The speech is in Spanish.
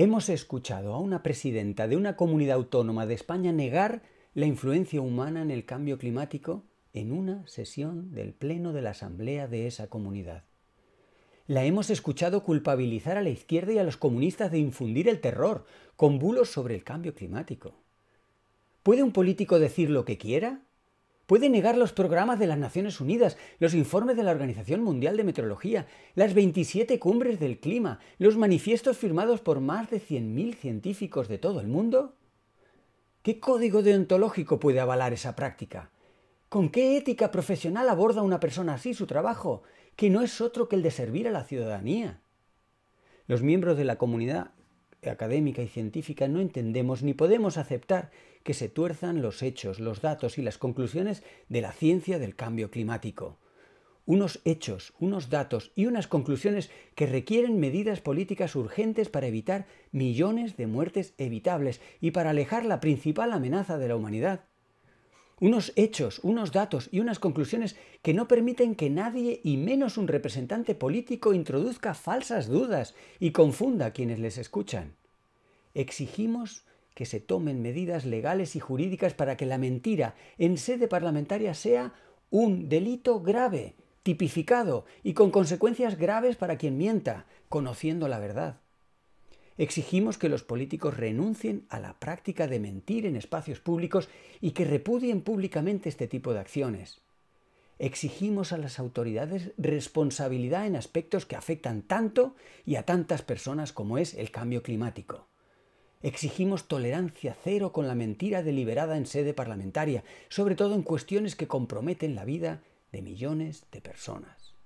Hemos escuchado a una presidenta de una comunidad autónoma de España negar la influencia humana en el cambio climático en una sesión del Pleno de la Asamblea de esa comunidad. La hemos escuchado culpabilizar a la izquierda y a los comunistas de infundir el terror con bulos sobre el cambio climático. ¿Puede un político decir lo que quiera? puede negar los programas de las Naciones Unidas, los informes de la Organización Mundial de Meteorología, las 27 cumbres del clima, los manifiestos firmados por más de 100.000 científicos de todo el mundo? ¿Qué código deontológico puede avalar esa práctica? ¿Con qué ética profesional aborda una persona así su trabajo, que no es otro que el de servir a la ciudadanía? Los miembros de la comunidad académica y científica no entendemos ni podemos aceptar que se tuerzan los hechos, los datos y las conclusiones de la ciencia del cambio climático. Unos hechos, unos datos y unas conclusiones que requieren medidas políticas urgentes para evitar millones de muertes evitables y para alejar la principal amenaza de la humanidad, unos hechos, unos datos y unas conclusiones que no permiten que nadie y menos un representante político introduzca falsas dudas y confunda a quienes les escuchan. Exigimos que se tomen medidas legales y jurídicas para que la mentira en sede parlamentaria sea un delito grave, tipificado y con consecuencias graves para quien mienta, conociendo la verdad. Exigimos que los políticos renuncien a la práctica de mentir en espacios públicos y que repudien públicamente este tipo de acciones. Exigimos a las autoridades responsabilidad en aspectos que afectan tanto y a tantas personas como es el cambio climático. Exigimos tolerancia cero con la mentira deliberada en sede parlamentaria, sobre todo en cuestiones que comprometen la vida de millones de personas.